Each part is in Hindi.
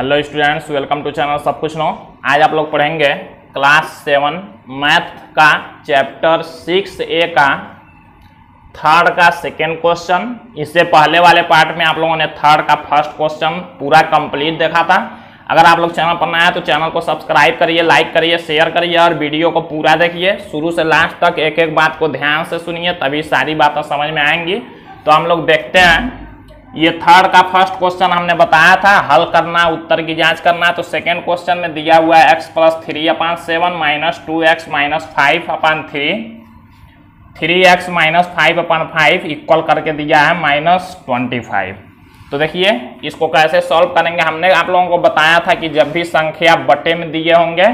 hello students welcome to channel सब कुछ नो आज आप लोग पढ़ेंगे क्लास सेवन मैथ का चैप्टर सिक्स ए का थर्ड का सेकेंड क्वेश्चन इससे पहले वाले पार्ट में आप लोगों ने थर्ड का फर्स्ट क्वेश्चन पूरा कंप्लीट देखा था अगर आप लोग चैनल पर नए हैं तो चैनल को सब्सक्राइब करिए लाइक करिए शेयर करिए और वीडियो को पूरा देखिए शुरू से लास्ट तक एक एक बात को ध्यान से सुनिए तभी सारी बातें समझ में आएंगी तो हम लोग देखते हैं ये थर्ड का फर्स्ट क्वेश्चन हमने बताया था हल करना उत्तर की जांच करना तो सेकेंड क्वेश्चन में दिया हुआ है x plus three upon seven minus two x minus five upon three three x minus five upon five equal करके दिया है माइनस ट्वेंटी फाइव तो देखिए इसको कैसे सॉल्व करेंगे हमने आप लोगों को बताया था कि जब भी संख्या बटे में दिए होंगे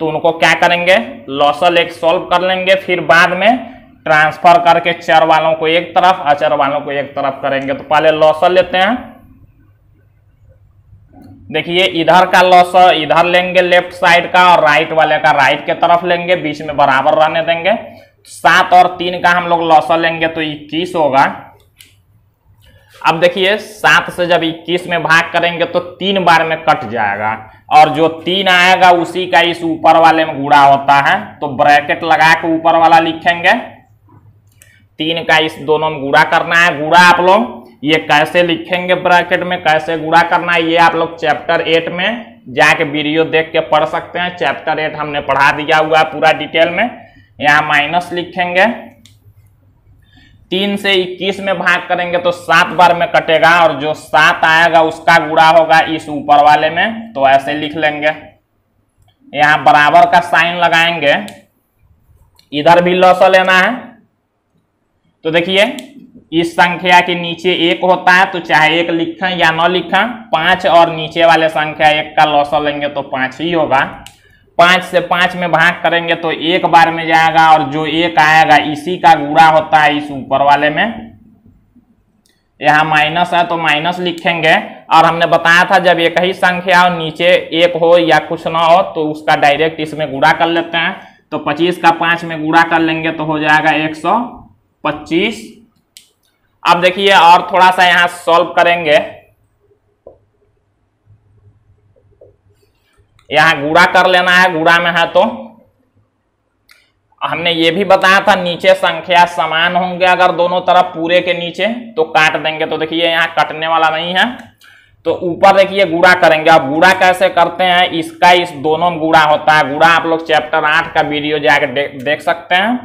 तो उनको क्या करेंगे लॉसल एक सॉल्व कर लेंगे फिर बाद में ट्रांसफर करके चर वालों को एक तरफ अचर वालों को एक तरफ करेंगे तो पहले लौसल लेते हैं देखिए इधर का लॉस इधर लेंगे लेफ्ट साइड का और राइट वाले का राइट के तरफ लेंगे बीच में बराबर रहने देंगे सात और तीन का हम लोग लॉस लेंगे तो इक्कीस होगा अब देखिए सात से जब इक्कीस में भाग करेंगे तो तीन बार में कट जाएगा और जो तीन आएगा उसी का इस ऊपर वाले में गुड़ा होता है तो ब्रैकेट लगा के ऊपर वाला लिखेंगे तीन का इस दोनों में गुड़ा करना है गुड़ा आप लोग ये कैसे लिखेंगे ब्रैकेट में कैसे गुड़ा करना है ये आप लोग चैप्टर एट में जाके वीडियो देख के पढ़ सकते हैं चैप्टर एट हमने पढ़ा दिया हुआ है पूरा डिटेल में यहाँ माइनस लिखेंगे तीन से इक्कीस में भाग करेंगे तो सात बार में कटेगा और जो सात आएगा उसका गुड़ा होगा इस ऊपर वाले में तो ऐसे लिख लेंगे यहाँ बराबर का साइन लगाएंगे इधर भी लॉस लेना है तो देखिए इस संख्या के नीचे एक होता है तो चाहे एक लिखा या न लिखा पांच और नीचे वाले संख्या एक का लौसा लेंगे तो पांच ही होगा पांच से पांच में भाग करेंगे तो एक बार में जाएगा और जो एक आएगा इसी का गुड़ा होता है इस ऊपर वाले में यहाँ माइनस है तो माइनस लिखेंगे और हमने बताया था जब एक ही संख्या और नीचे एक हो या कुछ ना हो तो उसका डायरेक्ट इसमें गुड़ा कर लेते हैं तो 25 का 5 में गुड़ा कर लेंगे तो हो जाएगा सौ पच्चीस अब देखिए और थोड़ा सा यहां सॉल्व करेंगे यहां गुड़ा कर लेना है गुड़ा में है तो हमने ये भी बताया था नीचे संख्या समान होंगे अगर दोनों तरफ पूरे के नीचे तो काट देंगे तो देखिए यहाँ कटने वाला नहीं है तो ऊपर देखिए गुड़ा करेंगे अब गुड़ा कैसे करते हैं इसका इस दोनों में गुड़ा होता है गुड़ा आप लोग चैप्टर आठ का वीडियो जाकर दे, देख सकते हैं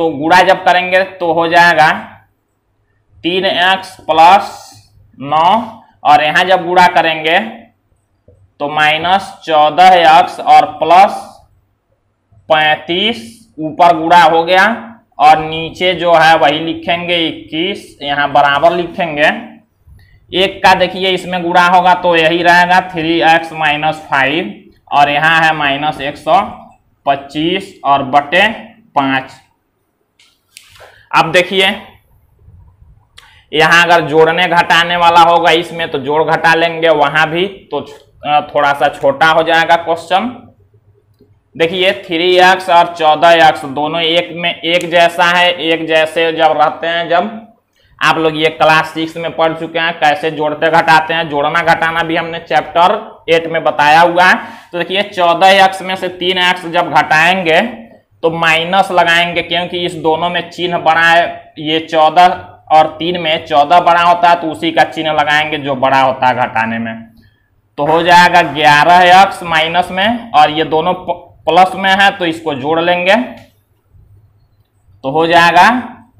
तो गुड़ा जब करेंगे तो हो जाएगा तीन एक्स प्लस नौ और यहां जब गुड़ा करेंगे तो माइनस चौदह एक्स और प्लस पैंतीस ऊपर गुड़ा हो गया और नीचे जो है वही लिखेंगे इक्कीस यहां बराबर लिखेंगे एक का देखिए इसमें गुड़ा होगा तो यही रहेगा थ्री एक्स माइनस फाइव और यहां है माइनस एक सौ पच्चीस और बटे पाँच अब देखिए यहां अगर जोड़ने घटाने वाला होगा इसमें तो जोड़ घटा लेंगे वहां भी तो थोड़ा सा छोटा हो जाएगा क्वेश्चन देखिए थ्री एक्स और चौदह एक्स दोनों एक में एक जैसा है एक जैसे जब रहते हैं जब आप लोग ये क्लास सिक्स में पढ़ चुके हैं कैसे जोड़ते घटाते हैं जोड़ना घटाना भी हमने चैप्टर एट में बताया हुआ है तो देखिए चौदह एक्स में से तीन एक्स जब घटाएंगे तो माइनस लगाएंगे क्योंकि इस दोनों में चिन्ह बड़ा है ये चौदह और तीन में चौदह बड़ा होता है तो उसी का चिन्ह लगाएंगे जो बड़ा होता है घटाने में तो हो जाएगा ग्यारह एक्स माइनस में और ये दोनों प्लस में है तो इसको जोड़ लेंगे तो हो जाएगा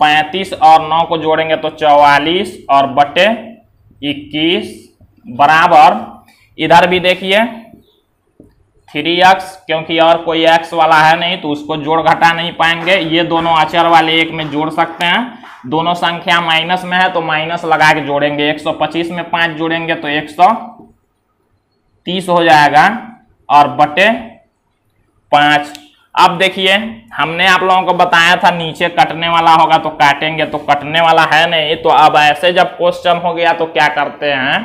पैंतीस और नौ को जोड़ेंगे तो चौवालीस और बटे इक्कीस बराबर इधर भी देखिए थ्री एक्स क्योंकि और कोई एक्स वाला है नहीं तो उसको जोड़ घटा नहीं पाएंगे ये दोनों अचर वाले एक में जोड़ सकते हैं दोनों संख्या माइनस में है तो माइनस लगा के जोड़ेंगे 125 में पाँच जोड़ेंगे तो 130 हो जाएगा और बटे पाँच अब देखिए हमने आप लोगों को बताया था नीचे कटने वाला होगा तो काटेंगे तो कटने वाला है नहीं तो अब ऐसे जब क्वेश्चन हो गया तो क्या करते हैं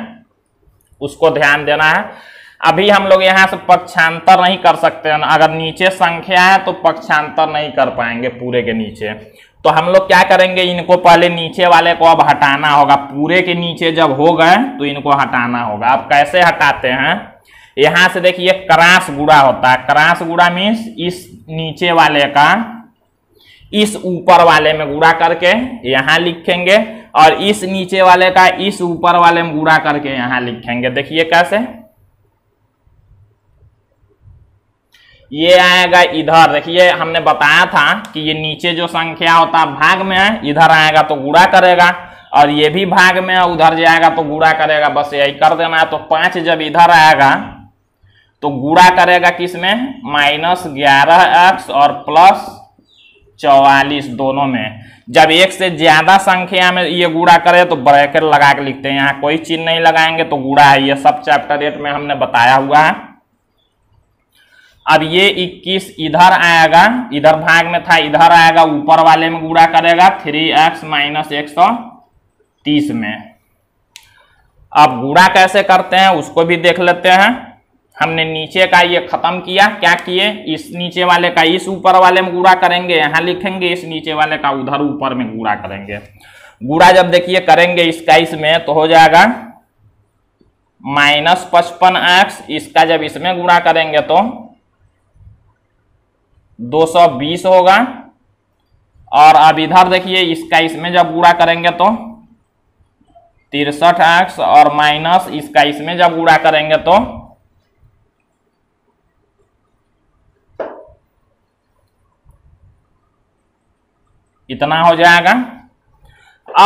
उसको ध्यान देना है अभी हम लोग यहाँ से पक्षांतर नहीं कर सकते हैं अगर नीचे संख्या है तो पक्षांतर नहीं कर पाएंगे पूरे के नीचे तो हम लोग क्या करेंगे इनको पहले नीचे वाले को अब हटाना होगा पूरे के नीचे जब हो गए तो इनको हटाना होगा अब कैसे हटाते हैं यहाँ से देखिए क्रास गुड़ा होता है क्रास गुड़ा मीन्स इस नीचे वाले का इस ऊपर वाले में गुड़ा करके यहाँ लिखेंगे और इस नीचे वाले का इस ऊपर वाले में गुड़ा करके यहाँ लिखेंगे देखिए कैसे ये आएगा इधर देखिए हमने बताया था कि ये नीचे जो संख्या होता है भाग में है इधर आएगा तो गुड़ा करेगा और ये भी भाग में है उधर जाएगा तो गुड़ा करेगा बस यही कर देना है तो पाँच जब इधर आएगा तो गुड़ा करेगा किस में माइनस ग्यारह एक्स और प्लस चौवालीस दोनों में जब एक से ज़्यादा संख्या में ये गुड़ा करे तो ब्रैकेट लगा के लिखते हैं यहाँ कोई चिन्ह नहीं लगाएंगे तो गुड़ा है ये सब चैप्टर एट में हमने बताया हुआ है अब ये 21 इधर आएगा इधर भाग में था इधर आएगा ऊपर वाले में गुड़ा करेगा थ्री एक्स माइनस एक सौ तीस में अब गुड़ा कैसे करते हैं उसको भी देख लेते हैं हमने नीचे का ये खत्म किया क्या किए इस नीचे वाले का इस ऊपर वाले में गुड़ा करेंगे यहाँ लिखेंगे इस नीचे वाले का उधर ऊपर में गुड़ा करेंगे गुड़ा जब देखिए करेंगे इसका इसमें तो हो जाएगा माइनस पचपन एक्स इसका जब इसमें गुड़ा करेंगे तो 220 होगा और अब इधर देखिए इसका इसमें जब गुड़ा करेंगे तो तिरसठ एक्स और माइनस इसका इसमें जब गुड़ा करेंगे तो इतना हो जाएगा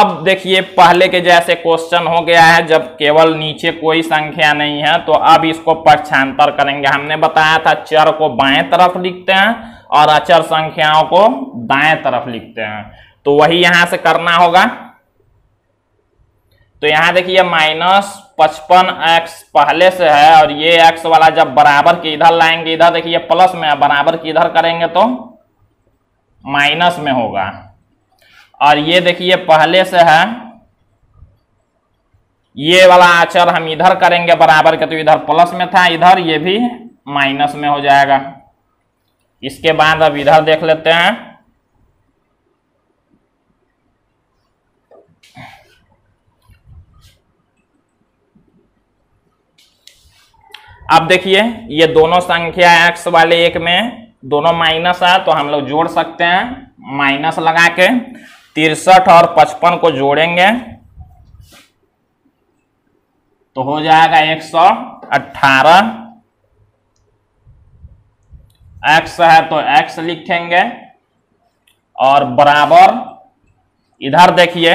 अब देखिए पहले के जैसे क्वेश्चन हो गया है जब केवल नीचे कोई संख्या नहीं है तो अब इसको पक्षांतर करेंगे हमने बताया था चर को बाएं तरफ लिखते हैं और अचर संख्याओं को दाएं तरफ लिखते हैं तो वही यहां से करना होगा तो यहां देखिए माइनस पचपन एक्स पहले से है और ये एक्स वाला जब बराबर के इधर लाएंगे इधर देखिए प्लस में बराबर की इधर करेंगे तो माइनस में होगा और ये देखिए पहले से है ये वाला आचर हम इधर करेंगे बराबर के तो इधर प्लस में था इधर ये भी माइनस में हो जाएगा इसके बाद अब इधर देख लेते हैं अब देखिए ये दोनों संख्या एक्स वाले एक में दोनों माइनस है तो हम लोग जोड़ सकते हैं माइनस लगा के तिरसठ और पचपन को जोड़ेंगे तो हो जाएगा एक सौ अट्ठारह एक्स है तो एक्स लिखेंगे और बराबर इधर देखिए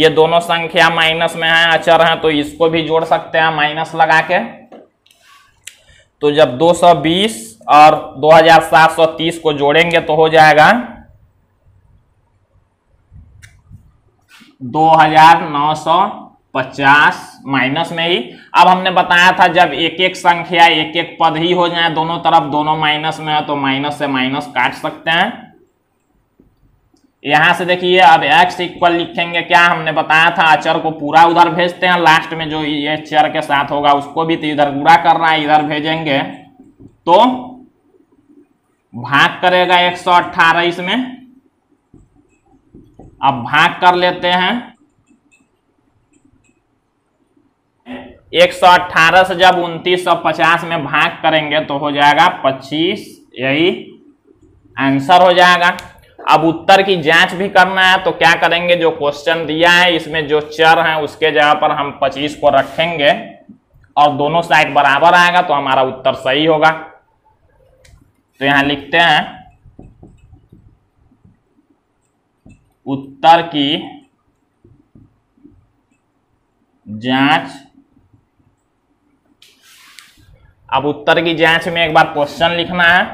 ये दोनों संख्या माइनस में है अचर है तो इसको भी जोड़ सकते हैं माइनस लगा के तो जब 220 और 2730 को जोड़ेंगे तो हो जाएगा पचास माइनस में ही अब हमने बताया था जब एक एक संख्या एक एक पद ही हो जाए दोनों तरफ दोनों माइनस में है तो माइनस से माइनस काट सकते हैं यहां से देखिए अब x इक्वल लिखेंगे क्या हमने बताया था अचर को पूरा उधर भेजते हैं लास्ट में जो ये चर के साथ होगा उसको भी तो इधर पूरा कर रहा है इधर भेजेंगे तो भाग करेगा एक सौ अट्ठारह इसमें अब भाग कर लेते हैं एक सौ अट्ठारह से जब उनतीस सौ पचास में भाग करेंगे तो हो जाएगा पच्चीस यही आंसर हो जाएगा अब उत्तर की जांच भी करना है तो क्या करेंगे जो क्वेश्चन दिया है इसमें जो चर है उसके जगह पर हम पच्चीस को रखेंगे और दोनों साइड बराबर आएगा तो हमारा उत्तर सही होगा तो यहां लिखते हैं उत्तर की जांच अब उत्तर की जांच में एक बार क्वेश्चन लिखना है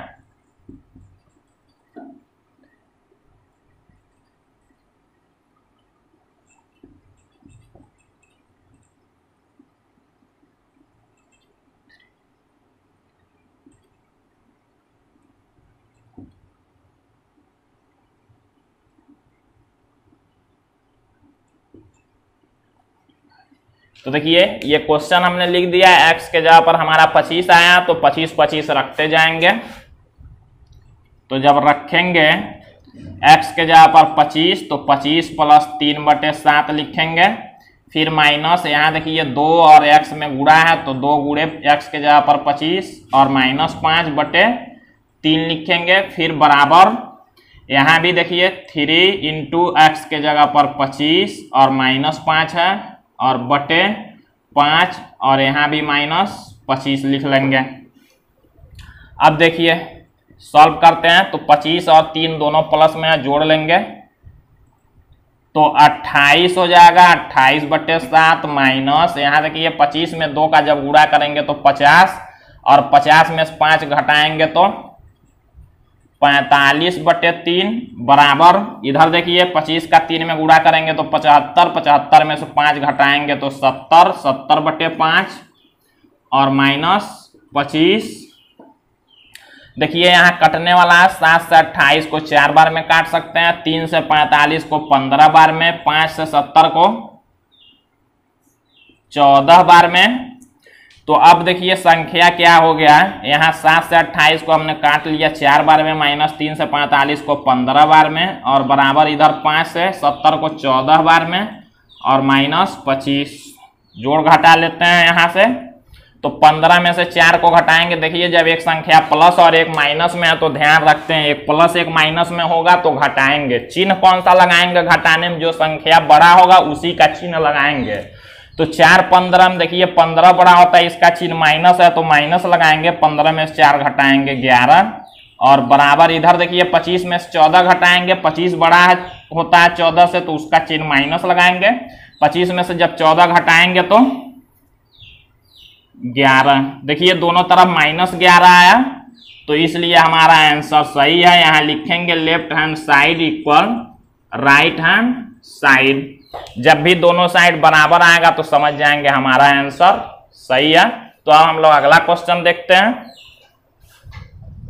तो देखिए ये क्वेश्चन हमने लिख दिया है एक्स के जगह पर हमारा पच्चीस आया तो पच्चीस पच्चीस रखते जाएंगे तो जब रखेंगे एक्स के जगह पर पच्चीस तो पच्चीस प्लस तीन बटे सात लिखेंगे फिर माइनस यहाँ देखिए दो और एक्स में गुड़ा है तो दो गुड़े एक्स के जगह पर पच्चीस और माइनस पाँच बटे तीन लिखेंगे फिर बराबर यहाँ भी देखिए थ्री इंटू एक्स के जगह पर पच्चीस और माइनस पाँच है और बटे पाँच और यहाँ भी माइनस पच्चीस लिख लेंगे अब देखिए सॉल्व करते हैं तो पच्चीस और तीन दोनों प्लस में जोड़ लेंगे तो अट्ठाईस हो जाएगा अट्ठाईस बटे सात माइनस यहाँ देखिए पच्चीस में दो का जब गुड़ा करेंगे तो पचास और पचास में पाँच घटाएंगे तो पैंतालीस बटे तीन बराबर इधर देखिए पच्चीस का तीन में गुड़ा करेंगे तो पचहत्तर पचहत्तर में से पाँच घटाएंगे तो सत्तर सत्तर बटे पाँच और माइनस पच्चीस देखिए यहाँ कटने वाला सात से अट्ठाईस को चार बार में काट सकते हैं तीन से पैंतालीस को पंद्रह बार में पाँच से सत्तर को चौदह बार में तो अब देखिए संख्या क्या हो गया यहाँ सात से अट्ठाईस को हमने काट लिया चार बार में माइनस तीन से पैंतालीस को पंद्रह बार में और बराबर इधर पाँच से सत्तर को चौदह बार में और माइनस पच्चीस जोड़ घटा लेते हैं यहाँ से तो पंद्रह में से चार को घटाएंगे देखिए जब एक संख्या प्लस और एक माइनस में है तो ध्यान रखते हैं एक प्लस एक माइनस में होगा तो घटाएंगे चिन्ह कौन सा लगाएंगे घटाने में जो संख्या बड़ा होगा उसी का चिन्ह लगाएंगे तो चार पंद्रह में देखिए पंद्रह बड़ा होता है इसका चिन्ह माइनस है तो माइनस लगाएंगे पंद्रह में से चार घटाएंगे ग्यारह और बराबर इधर देखिए पच्चीस में से चौदह घटाएंगे पच्चीस बड़ा है होता है चौदह से तो उसका चिन्ह माइनस लगाएंगे पच्चीस में से जब चौदह घटाएंगे तो ग्यारह देखिए दोनों तरफ माइनस ग्यारह आया तो इसलिए हमारा आंसर सही है यहाँ लिखेंगे left hand side equal right hand side जब भी दोनों साइड बराबर आएगा तो समझ जाएंगे हमारा आंसर सही है तो अब हम लोग अगला क्वेश्चन देखते हैं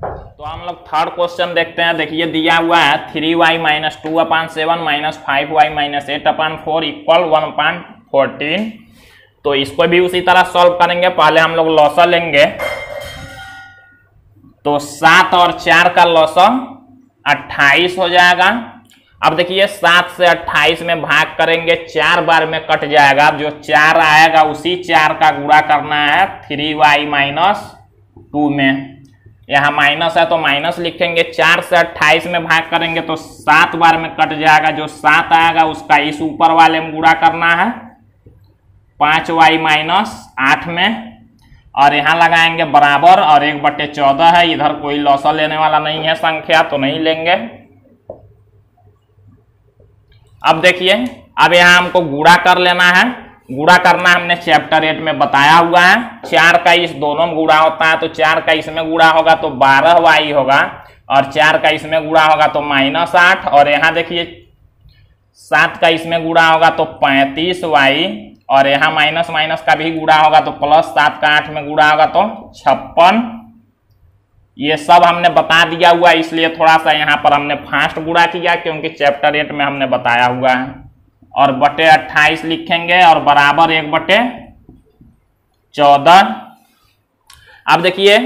तो हम लोग थर्ड क्वेश्चन देखते हैं देखिए दिया हुआ है three y minus two upon seven minus five y minus eight upon four equal one upon fourteen तो इसको भी उसी तरह सॉल्व करेंगे पहले हम लोग लॉसा लेंगे तो सात और चार का लॉसा अट्ठाईस हो जाएगा अब देखिए सात से अट्ठाईस में भाग करेंगे चार बार में कट जाएगा अब जो चार आएगा उसी चार का गुणा करना है थ्री वाई माइनस टू में यहाँ माइनस है तो माइनस लिखेंगे चार से अट्ठाईस में भाग करेंगे तो सात बार में कट जाएगा जो सात आएगा उसका इस ऊपर वाले में गुणा करना है पाँच वाई माइनस आठ में और यहाँ लगाएंगे बराबर और एक बट्टे चौदह है इधर कोई लौसा लेने वाला नहीं है संख्या तो नहीं लेंगे अब देखिए अब यहाँ हमको गुड़ा कर लेना है गुड़ा करना हमने चैप्टर एट में बताया हुआ है चार का इस दोनों में गुड़ा होता है तो चार का इसमें गुड़ा होगा तो बारह वाई होगा और चार का इसमें गुड़ा होगा तो माइनस आठ और यहाँ देखिए सात का इसमें गुड़ा होगा तो पैंतीस वाई और यहाँ माइनस माइनस का भी गुड़ा होगा तो प्लस सात का आठ में गुड़ा होगा तो छप्पन ये सब हमने बता दिया हुआ इसलिए थोड़ा सा यहाँ पर हमने फास्ट गुड़ा किया क्योंकि चैप्टर एट में हमने बताया हुआ है और बटे अट्ठाईस लिखेंगे और बराबर एक बटे चौदह अब देखिए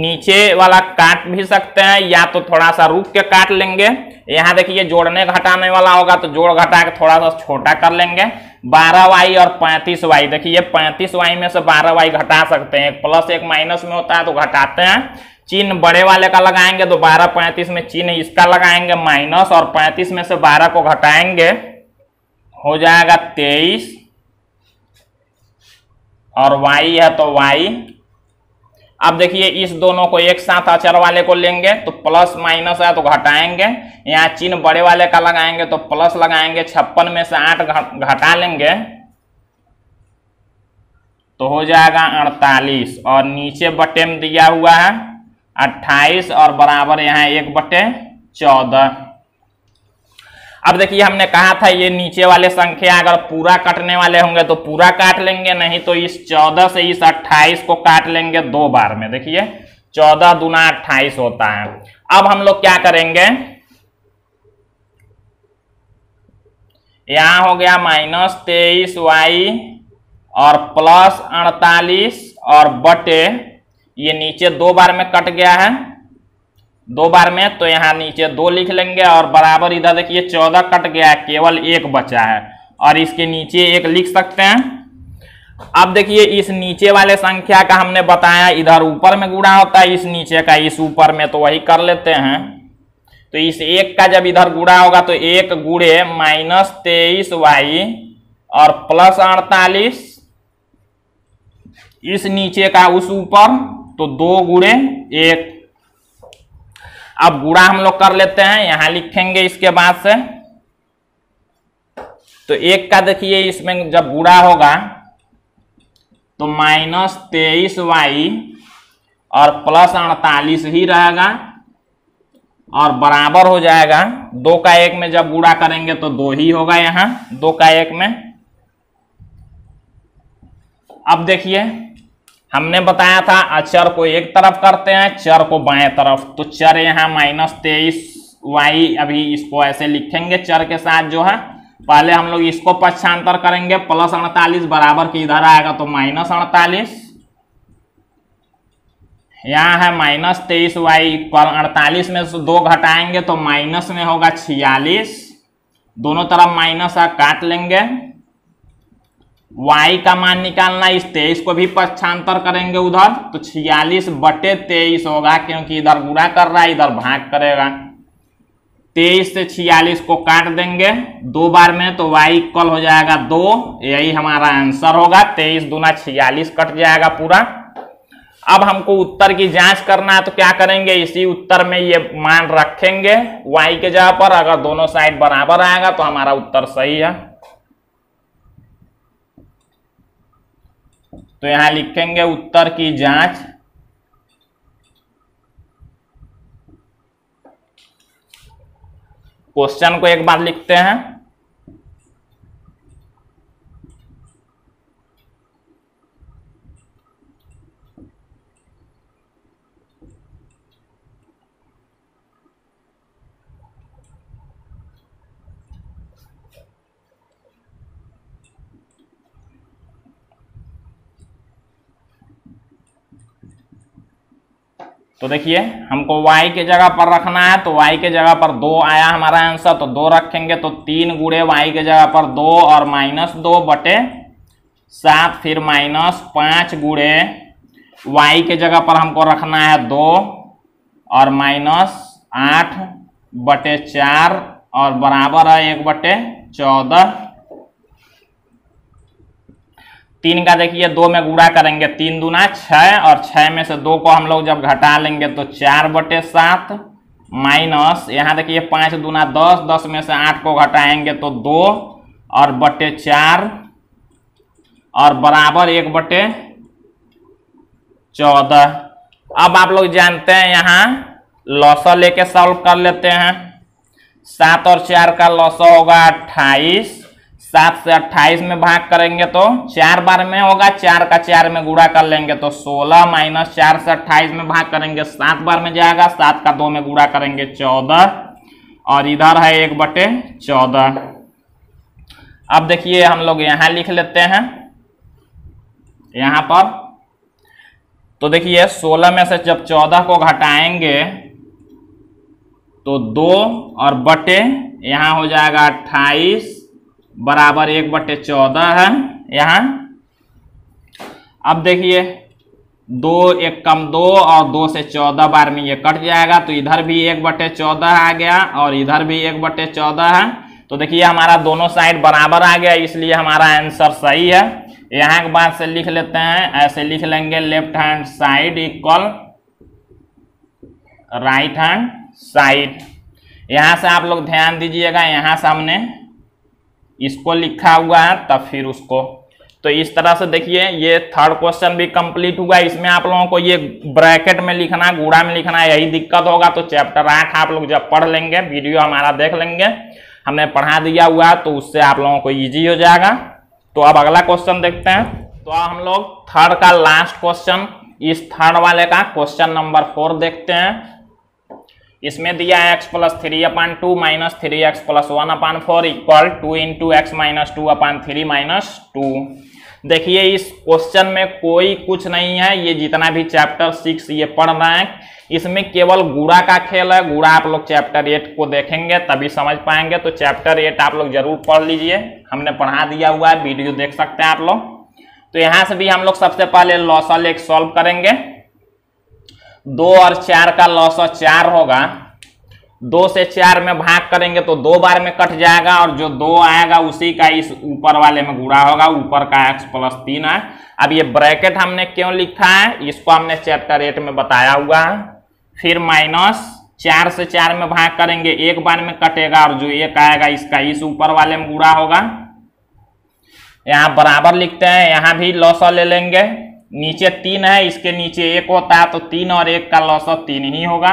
नीचे वाला काट भी सकते हैं या तो थोड़ा सा रुक के काट लेंगे यहाँ देखिए जोड़ने घटाने वाला होगा तो जोड़ घटा के थोड़ा सा छोटा कर लेंगे बारह वाई और पैंतीस वाई देखिए पैंतीस वाई में से बारह वाई घटा सकते हैं एक प्लस एक माइनस में होता है तो घटाते हैं चिन्ह बड़े वाले का लगाएंगे तो बारह पैंतीस में चिन्ह इसका लगाएंगे माइनस और पैंतीस में से बारह को घटाएंगे हो जाएगा तेईस और वाई है तो वाई अब देखिए इस दोनों को एक साथ अचर वाले को लेंगे तो प्लस माइनस है तो घटाएंगे यहाँ चिन्ह बड़े वाले का लगाएंगे तो प्लस लगाएंगे छप्पन में से आठ घटा लेंगे तो हो जाएगा अड़तालीस और नीचे बटेम दिया हुआ है अट्ठाईस और बराबर यहाँ एक बटे चौदह अब देखिए हमने कहा था ये नीचे वाले संख्या अगर पूरा काटने वाले होंगे तो पूरा काट लेंगे नहीं तो इस चौदह से इस अट्ठाईस को काट लेंगे दो बार में देखिए चौदह दुना अट्ठाईस होता है अब हम लोग क्या करेंगे यहां हो गया माइनस तेईस वाई और प्लस अड़तालीस और बटे ये नीचे दो बार में कट गया है दो बार में तो यहाँ नीचे दो लिख लेंगे और बराबर इधर देखिए चौदह कट गया है केवल एक बचा है और इसके नीचे एक लिख सकते हैं अब देखिए इस नीचे वाले संख्या का हमने बताया इधर ऊपर में गुणा होता है इस नीचे का इस ऊपर में तो वही कर लेते हैं तो इस एक का जब इधर गुणा होगा तो एक गुड़े माइनस तेईस वाई और प्लस अड़तालीस इस नीचे का उस ऊपर तो दो गुड़े एक अब गुड़ा हम लोग कर लेते हैं यहां लिखेंगे इसके बाद से तो एक का देखिए इसमें जब गुड़ा होगा तो माइनस तेईस वाई और प्लस अड़तालीस ही रहेगा और बराबर हो जाएगा दो का एक में जब गुड़ा करेंगे तो दो ही होगा यहां दो का एक में अब देखिए हमने बताया था अचर को एक तरफ करते हैं चर को बाएं तरफ तो चर यहाँ माइनस तेईस वाई अभी इसको ऐसे लिखेंगे चर के साथ जो है पहले हम लोग इसको पक्षांतर करेंगे प्लस अड़तालीस बराबर की इधर आएगा तो माइनस अड़तालीस यहाँ है माइनस तेईस वाई पर अड़तालीस में दो घटाएंगे तो माइनस में होगा छियालीस दोनों तरफ माइनस है काट लेंगे y का मान निकालना इस तेईस को भी पक्षांतर करेंगे उधर तो छियालीस बटे तेईस होगा क्योंकि इधर गुणा कर रहा है इधर भाग करेगा तेईस से छियालीस को काट देंगे दो बार में तो y इक्वल हो जाएगा दो यही हमारा आंसर होगा तेईस दूना छियालीस कट जाएगा पूरा अब हमको उत्तर की जांच करना है तो क्या करेंगे इसी उत्तर में ये मान रखेंगे y के जगह पर अगर दोनों साइड बराबर आएगा तो हमारा उत्तर सही है तो यहां लिखेंगे उत्तर की जांच क्वेश्चन को एक बार लिखते हैं तो देखिए हमको y के जगह पर रखना है तो y के जगह पर दो आया हमारा आंसर तो दो रखेंगे तो तीन गुड़े वाई के जगह पर दो और माइनस दो बटे सात फिर माइनस पाँच गुड़े वाई के जगह पर हमको रखना है दो और माइनस आठ बटे चार और बराबर है एक बटे चौदह तीन का देखिए दो में गुड़ा करेंगे तीन दुना छः और छः में से दो को हम लोग जब घटा लेंगे तो चार बटे सात माइनस यहाँ देखिए पाँच दुना दस दस में से आठ को घटाएंगे तो दो और बटे चार और बराबर एक बटे चौदह अब आप लोग जानते हैं यहाँ लौसा लेके सॉल्व कर लेते हैं सात और चार का लौसा होगा अट्ठाईस सात से अट्ठाईस में भाग करेंगे तो चार बार में होगा चार का चार में गुड़ा कर लेंगे तो सोलह माइनस चार से अट्ठाईस में भाग करेंगे सात बार में जाएगा सात का दो में गुड़ा करेंगे चौदह और इधर है एक बटे चौदह अब देखिए हम लोग यहां लिख लेते हैं यहां पर तो देखिए सोलह में से जब चौदह को घटाएंगे तो दो और बटे यहां हो जाएगा अट्ठाईस बराबर एक बटे चौदह है यहाँ अब देखिए दो एक कम दो और दो से चौदह बार में ये कट जाएगा तो इधर भी एक बटे चौदह आ गया और इधर भी एक बटे चौदह है तो देखिए हमारा दोनों साइड बराबर आ गया इसलिए हमारा आंसर सही है यहाँ के बाद से लिख लेते हैं ऐसे लिख लेंगे left hand side equal right hand side यहाँ से आप लोग ध्यान दीजिएगा यहाँ से हमने इसको लिखा हुआ है तब फिर उसको तो इस तरह से देखिए ये थर्ड क्वेश्चन भी कंप्लीट हुआ इसमें आप लोगों को ये ब्रैकेट में लिखना गुड़ा में लिखना यही दिक्कत होगा तो चैप्टर आठ आप लोग जब पढ़ लेंगे वीडियो हमारा देख लेंगे हमने पढ़ा दिया हुआ तो उससे आप लोगों को ईजी हो जाएगा तो अब अगला क्वेश्चन देखते हैं तो अब हम लोग थर्ड का लास्ट क्वेश्चन इस थर्ड वाले का क्वेश्चन नंबर फोर देखते हैं इसमें दिया है x plus three upon two minus three x plus one upon four equal two into x minus two upon three minus two देखिए इस क्वेश्चन में कोई कुछ नहीं है ये जितना भी चैप्टर सिक्स ये पढ़ रहे हैं इसमें केवल गुड़ा का खेल है गुड़ा आप लोग चैप्टर एट को देखेंगे तभी समझ पाएंगे तो चैप्टर एट आप लोग जरूर पढ़ लीजिए हमने पढ़ा दिया हुआ है वीडियो देख सकते हैं आप लोग तो यहाँ से भी हम लोग सबसे पहले लॉसल एक सॉल्व करेंगे दो और चार का लॉस चार होगा दो से चार में भाग करेंगे तो दो बार में कट जाएगा और जो दो आएगा उसी का इस ऊपर वाले में गुड़ा होगा ऊपर का एक्स प्लस तीन है अब ये ब्रैकेट हमने क्यों लिखा है इसको हमने चैप्टर एट में बताया हुआ है फिर माइनस चार से चार में भाग करेंगे एक बार में कटेगा और जो एक आएगा इसका इस ऊपर वाले में गुड़ा होगा यहाँ बराबर लिखते हैं यहाँ भी लॉस ले लेंगे नीचे तीन है इसके नीचे एक होता है तो तीन और एक का लॉस तीन ही होगा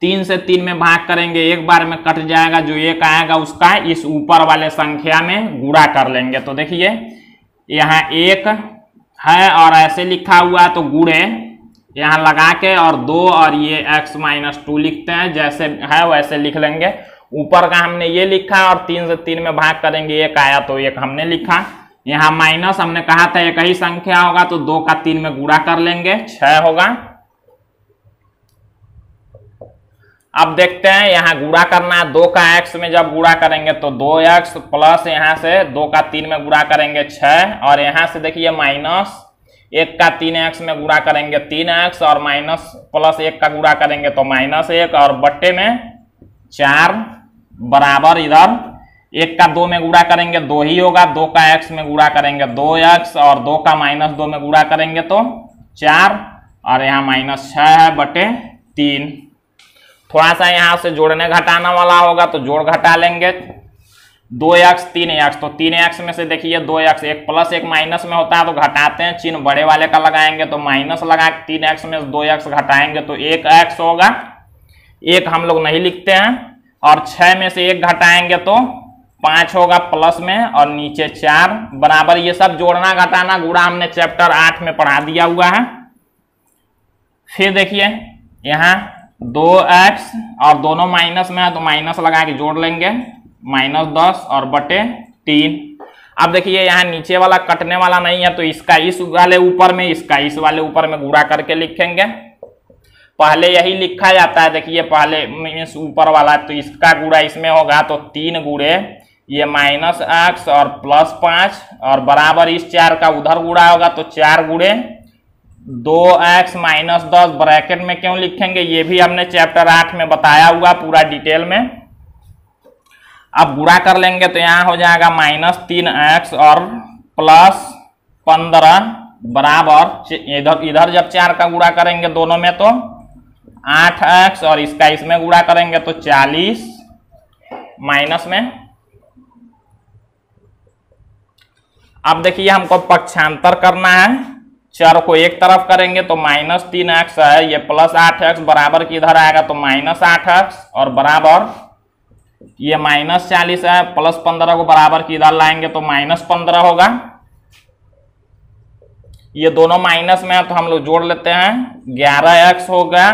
तीन से तीन में भाग करेंगे एक बार में कट जाएगा जो एक आएगा उसका इस ऊपर वाले संख्या में गुड़ा कर लेंगे तो देखिए यहाँ एक है और ऐसे लिखा हुआ है तो गुड़े यहाँ लगा के और दो और ये x माइनस टू लिखते हैं जैसे है वैसे लिख लेंगे ऊपर का हमने ये लिखा और तीन से तीन में भाग करेंगे एक आया तो एक हमने लिखा यहाँ माइनस हमने कहा था एक ही संख्या होगा तो दो का तीन में गुणा कर लेंगे छह होगा अब देखते हैं यहाँ गुड़ा करना है दो का एक्स में जब गुड़ा करेंगे तो दो एक्स प्लस यहाँ से दो का तीन में गुड़ा करेंगे छह और यहाँ से देखिए माइनस एक का तीन एक्स में गुड़ा करेंगे तीन एक्स और माइनस प्लस एक का गुड़ा करेंगे तो माइनस एक और बट्टे में चार बराबर इधर एक का दो में गुड़ा करेंगे दो ही होगा दो का एक्स में गुड़ा करेंगे दो एक्स और दो का माइनस दो में गुड़ा करेंगे तो चार और यहाँ माइनस छः है बटे तीन थोड़ा सा यहाँ से जोड़ने घटाना वाला होगा तो जोड़ घटा लेंगे दो एक्स तीन एक्स तो तीन एक्स में से देखिए दो एक्स एक प्लस एक माइनस में होता है तो घटाते हैं चिन्ह बड़े वाले का लगाएंगे तो माइनस लगा तीन एक्स में दो एक्स घटाएंगे तो एक एक्स होगा एक हम लोग नहीं लिखते हैं और छः में से एक घटाएंगे तो पांच होगा प्लस में और नीचे चार बराबर ये सब जोड़ना घटाना गुड़ा हमने चैप्टर आठ में पढ़ा दिया हुआ है फिर देखिए यहाँ दो एक्स और दोनों माइनस में है तो माइनस लगा के जोड़ लेंगे माइनस दस और बटे तीन अब देखिए यहाँ नीचे वाला कटने वाला नहीं है तो इसका इस वाले ऊपर में इसका इस वाले ऊपर में गुड़ा करके लिखेंगे पहले यही लिखा जाता है देखिए पहले मीन्स ऊपर वाला तो इसका गुड़ा इसमें होगा तो तीन गुड़े ये माइनस आठ और प्लस पाँच और बराबर इस चार का उधर गुड़ा होगा तो चार गुड़े दो एक्स माइनस दस ब्रैकेट में क्यों लिखेंगे ये भी हमने चैप्टर आठ में बताया हुआ पूरा डिटेल में अब गुड़ा कर लेंगे तो यहाँ हो जाएगा माइनस तीन एक्स और प्लस पंद्रह बराबर इधर इधर जब चार का गुड़ा करेंगे दोनों में तो आठ एक्स और इसका इसमें गुड़ा करेंगे तो चालीस माइनस में अब देखिए हमको पक्षांतर करना है चर को एक तरफ करेंगे तो माइनस तीन एक्स है ये प्लस आठ एक्स बराबर किधर आएगा तो माइनस आठ एक्स और बराबर ये माइनस चालीस है प्लस पंद्रह को बराबर किधर लाएंगे तो माइनस पंद्रह होगा ये दोनों माइनस में है तो हम लोग जोड़ लेते हैं ग्यारह एक्स होगा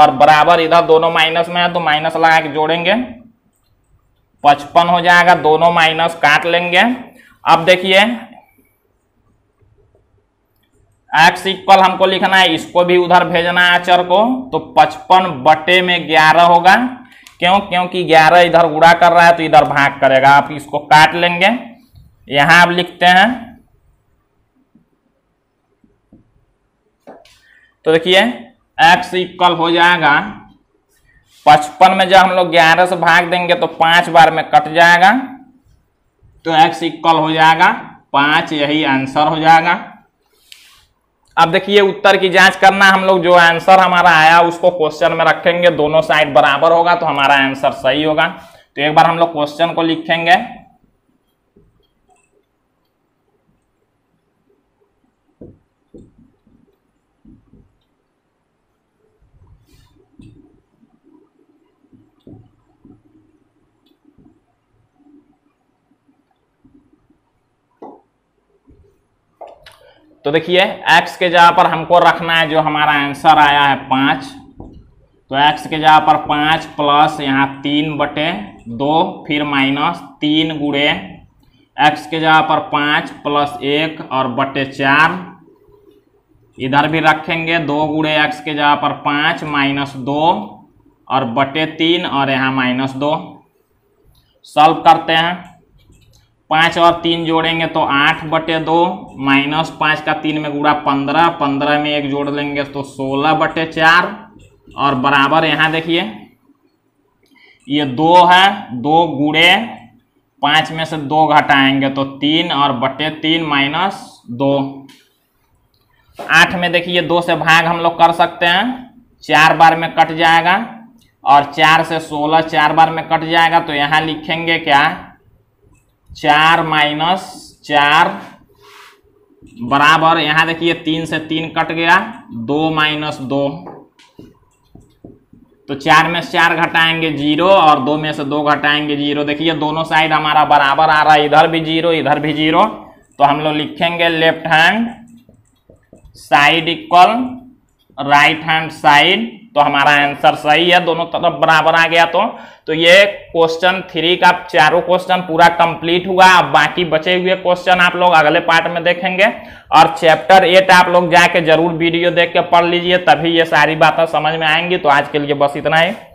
और बराबर इधर दोनों माइनस में है तो माइनस लगा के जोड़ेंगे पचपन हो जाएगा दोनों माइनस काट लेंगे अब देखिए एक्स इक्वल हमको लिखना है इसको भी उधर भेजना है अचर को तो पचपन बटे में ग्यारह होगा क्यों क्योंकि ग्यारह इधर गुड़ा कर रहा है तो इधर भाग करेगा आप इसको काट लेंगे यहां आप लिखते हैं तो देखिए एक्स इक्वल हो जाएगा पचपन में जब हम लोग ग्यारह से भाग देंगे तो पांच बार में कट जाएगा तो एक्स इक्वल हो जाएगा पांच यही आंसर हो जाएगा अब देखिए उत्तर की जांच करना हम लोग जो आंसर हमारा आया उसको क्वेश्चन में रखेंगे दोनों साइड बराबर होगा तो हमारा आंसर सही होगा तो एक बार हम लोग क्वेश्चन को लिखेंगे तो देखिए एक्स के जगह पर हमको रखना है जो हमारा आंसर आया है पाँच तो एक्स के जगह पर पाँच प्लस यहाँ तीन बटे दो फिर माइनस तीन गुड़े एक्स के जगह पर पाँच प्लस एक और बटे चार इधर भी रखेंगे दो गुड़े एक्स के जगह पर पाँच माइनस दो और बटे तीन और यहाँ माइनस दो सॉल्व करते हैं पाँच और तीन जोड़ेंगे तो आठ बटे दो माइनस पाँच का तीन में गुड़ा पंद्रह पंद्रह में एक जोड़ लेंगे तो सोलह बटे चार और बराबर यहाँ देखिए ये दो है दो गुड़े पाँच में से दो घटाएंगे तो तीन और बटे तीन माइनस दो आठ में देखिए दो से भाग हम लोग कर सकते हैं चार बार में कट जाएगा और चार से सोलह चार बार में कट जाएगा तो यहाँ लिखेंगे क्या चार माइनस चार बराबर यहां देखिए तीन से तीन कट गया दो माइनस दो तो चार में से चार घटाएंगे जीरो और दो में से दो घटाएंगे जीरो देखिए दोनों साइड हमारा बराबर आ रहा है इधर भी जीरो इधर भी जीरो तो हम लोग लिखेंगे left hand side equal right hand side तो हमारा आंसर सही है दोनों तरफ बराबर आ गया तो तो ये क्वेश्चन थ्री का चारों क्वेश्चन पूरा कंप्लीट हुआ अब बाकी बचे हुए क्वेश्चन आप लोग अगले पार्ट में देखेंगे और चैप्टर एट आप लोग जाके जरूर वीडियो देख के पढ़ लीजिए तभी ये सारी बातें समझ में आएंगी तो आज के लिए बस इतना ही